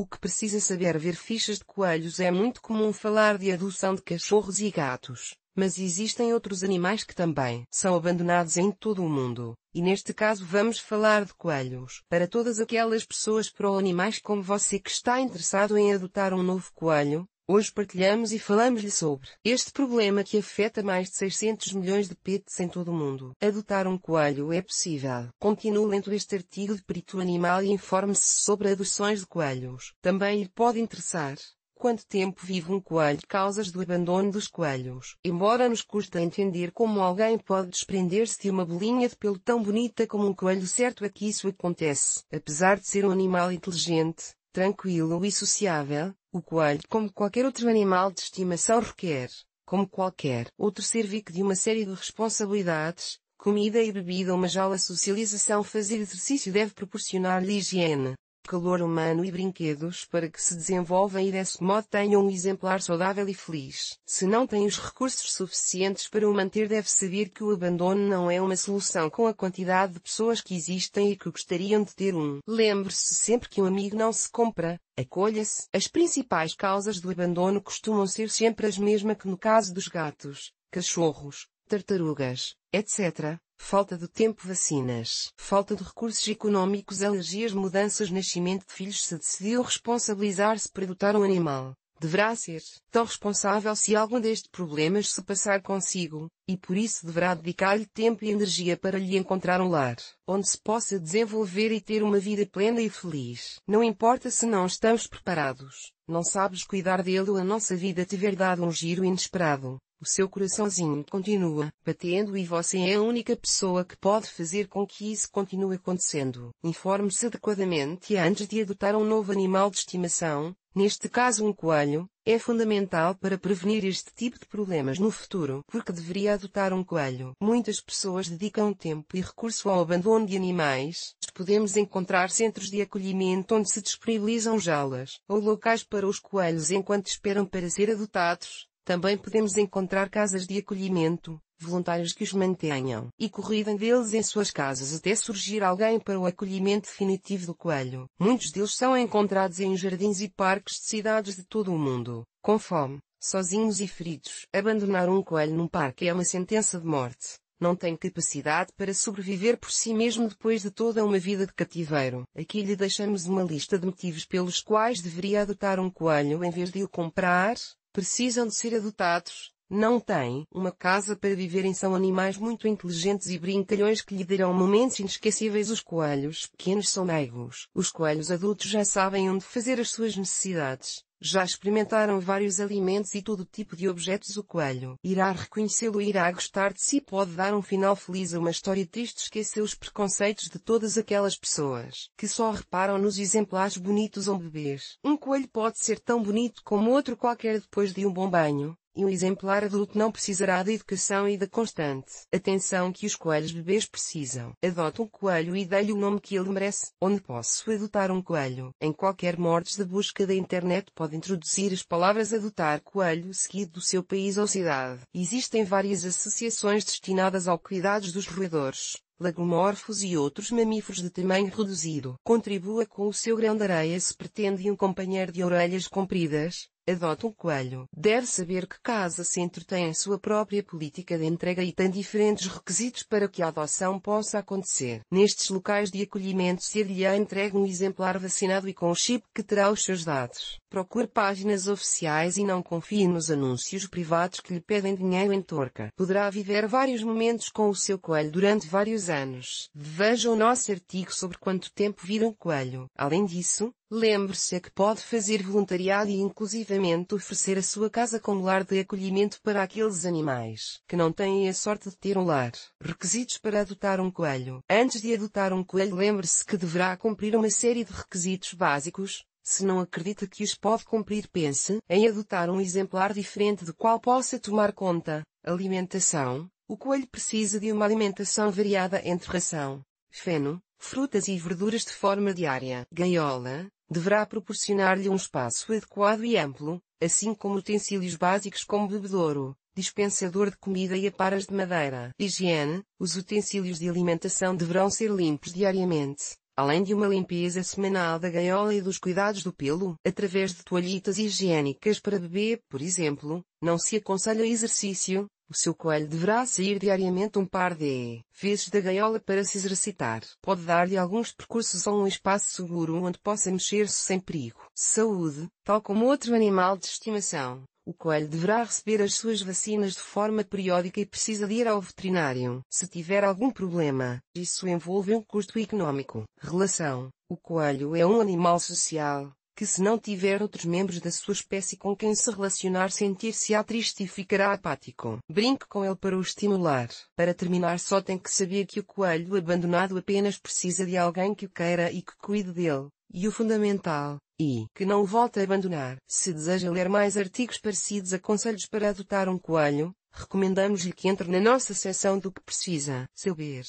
O que precisa saber ver fichas de coelhos é muito comum falar de adoção de cachorros e gatos, mas existem outros animais que também são abandonados em todo o mundo, e neste caso vamos falar de coelhos. Para todas aquelas pessoas pro animais como você que está interessado em adotar um novo coelho, Hoje partilhamos e falamos-lhe sobre este problema que afeta mais de 600 milhões de pets em todo o mundo. Adotar um coelho é possível. Continue lendo este artigo de perito animal e informe-se sobre adoções de coelhos. Também lhe pode interessar quanto tempo vive um coelho, causas do abandono dos coelhos. Embora nos custe entender como alguém pode desprender-se de uma bolinha de pelo tão bonita como um coelho, certo é que isso acontece. Apesar de ser um animal inteligente, tranquilo e sociável, o coelho, como qualquer outro animal de estimação, requer, como qualquer outro ser de uma série de responsabilidades, comida e bebida, uma jaula, socialização, fazer exercício deve proporcionar-lhe higiene, calor humano e brinquedos para que se desenvolvam e desse modo tenham um exemplar saudável e feliz. Se não tem os recursos suficientes para o manter deve saber que o abandono não é uma solução com a quantidade de pessoas que existem e que gostariam de ter um. Lembre-se sempre que um amigo não se compra, acolha-se. As principais causas do abandono costumam ser sempre as mesmas que no caso dos gatos, cachorros, tartarugas, etc falta do tempo vacinas, falta de recursos econômicos, alergias, mudanças, nascimento de filhos, se decidiu responsabilizar-se por adotar um animal. Deverá ser tão responsável se algum destes problemas se passar consigo, e por isso deverá dedicar-lhe tempo e energia para lhe encontrar um lar, onde se possa desenvolver e ter uma vida plena e feliz. Não importa se não estamos preparados, não sabes cuidar dele ou a nossa vida tiver dado um giro inesperado, o seu coraçãozinho continua batendo e você é a única pessoa que pode fazer com que isso continue acontecendo. Informe-se adequadamente antes de adotar um novo animal de estimação, neste caso um coelho, é fundamental para prevenir este tipo de problemas no futuro, porque deveria adotar um coelho. Muitas pessoas dedicam tempo e recurso ao abandono de animais. Podemos encontrar centros de acolhimento onde se disponibilizam jaulas ou locais para os coelhos enquanto esperam para ser adotados. Também podemos encontrar casas de acolhimento, voluntários que os mantenham e corridem deles em suas casas até surgir alguém para o acolhimento definitivo do coelho. Muitos deles são encontrados em jardins e parques de cidades de todo o mundo, com fome, sozinhos e feridos. Abandonar um coelho num parque é uma sentença de morte. Não tem capacidade para sobreviver por si mesmo depois de toda uma vida de cativeiro. Aqui lhe deixamos uma lista de motivos pelos quais deveria adotar um coelho em vez de o comprar, precisam de ser adotados, não tem uma casa para viverem são animais muito inteligentes e brincalhões que lhe darão momentos inesquecíveis. Os coelhos pequenos são meigos. Os coelhos adultos já sabem onde fazer as suas necessidades. Já experimentaram vários alimentos e todo tipo de objetos. O coelho irá reconhecê-lo e irá gostar de si. Pode dar um final feliz a uma história triste. Esqueceu os preconceitos de todas aquelas pessoas que só reparam nos exemplares bonitos ou bebês. Um coelho pode ser tão bonito como outro qualquer depois de um bom banho e um exemplar adulto não precisará de educação e da constante atenção que os coelhos bebês precisam. Adote um coelho e dê-lhe o nome que ele merece. Onde posso adotar um coelho? Em qualquer mortes de busca da internet pode introduzir as palavras adotar coelho seguido do seu país ou cidade. Existem várias associações destinadas ao cuidados dos roedores lagomorfos e outros mamíferos de tamanho reduzido. Contribua com o seu grão de areia se pretende um companheiro de orelhas compridas, adota um coelho. Deve saber que casa centro tem a sua própria política de entrega e tem diferentes requisitos para que a adoção possa acontecer. Nestes locais de acolhimento se lhe á entregue um exemplar vacinado e com chip que terá os seus dados. Procure páginas oficiais e não confie nos anúncios privados que lhe pedem dinheiro em torca. Poderá viver vários momentos com o seu coelho durante vários anos. Veja o nosso artigo sobre quanto tempo vira um coelho. Além disso, Lembre-se que pode fazer voluntariado e inclusivamente oferecer a sua casa como lar de acolhimento para aqueles animais que não têm a sorte de ter um lar. Requisitos para adotar um coelho. Antes de adotar um coelho, lembre-se que deverá cumprir uma série de requisitos básicos. Se não acredita que os pode cumprir, pense em adotar um exemplar diferente do qual possa tomar conta. Alimentação. O coelho precisa de uma alimentação variada entre ração, feno, frutas e verduras de forma diária. Gaiola, deverá proporcionar-lhe um espaço adequado e amplo, assim como utensílios básicos como bebedouro, dispensador de comida e aparas de madeira. Higiene: os utensílios de alimentação deverão ser limpos diariamente, além de uma limpeza semanal da gaiola e dos cuidados do pelo, através de toalhitas higiênicas para bebê, por exemplo. Não se aconselha exercício, o seu coelho deverá sair diariamente um par de vezes da gaiola para se exercitar. Pode dar-lhe alguns percursos a um espaço seguro onde possa mexer-se sem perigo. Saúde, tal como outro animal de estimação. O coelho deverá receber as suas vacinas de forma periódica e precisa de ir ao veterinário se tiver algum problema. Isso envolve um custo económico. Relação: O coelho é um animal social, que se não tiver outros membros da sua espécie com quem se relacionar sentir-se-á triste e ficará apático. Brinque com ele para o estimular. Para terminar só tem que saber que o coelho abandonado apenas precisa de alguém que o queira e que cuide dele. E o fundamental, e que não o volte a abandonar. Se deseja ler mais artigos parecidos a conselhos para adotar um coelho, recomendamos-lhe que entre na nossa seção do que precisa saber.